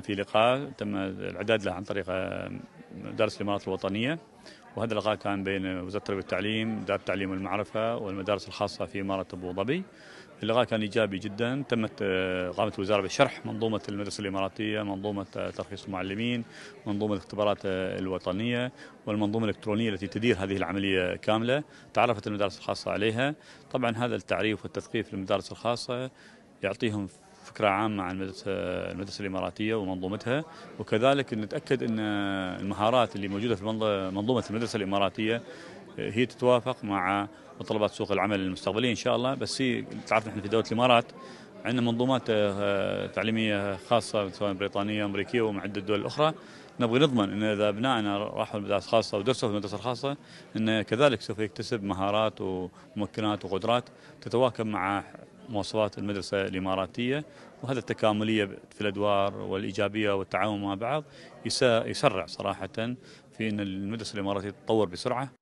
في لقاء تم الاعداد له عن طريق آه، مدارس الامارات الوطنيه وهذا اللقاء كان بين وزاره التربيه والتعليم، دار التعليم والمعرفه والمدارس الخاصه في اماره ابو ظبي. اللقاء كان ايجابي جدا، تمت آه، قامت الوزاره بشرح منظومه المدرسه الاماراتيه، منظومه آه، ترخيص المعلمين، منظومه الاختبارات الوطنيه والمنظومه الالكترونيه التي تدير هذه العمليه كامله، تعرفت المدارس الخاصه عليها، طبعا هذا التعريف والتثقيف للمدارس الخاصه يعطيهم فكره عامه عن المدرسه المدرسه الاماراتيه ومنظومتها وكذلك نتاكد ان المهارات اللي موجوده في منظومه المدرسه الاماراتيه آه، هي تتوافق مع متطلبات سوق العمل المستقبليه ان شاء الله بس هي تعرف نحن في دوله الامارات عندنا منظومات آه، آه، تعليميه خاصه سواء بريطانيه امريكيه ومع عده دول اخرى نبغي نضمن ان اذا ابنائنا راحوا المدارس الخاصه ودرسوا في المدارس الخاصه ان كذلك سوف يكتسب مهارات وممكنات وقدرات تتواكب مع مواصفات المدرسة الإماراتية وهذا التكاملية في الأدوار والإيجابية والتعاون مع بعض يسرع صراحة في أن المدرسة الإماراتية تتطور بسرعة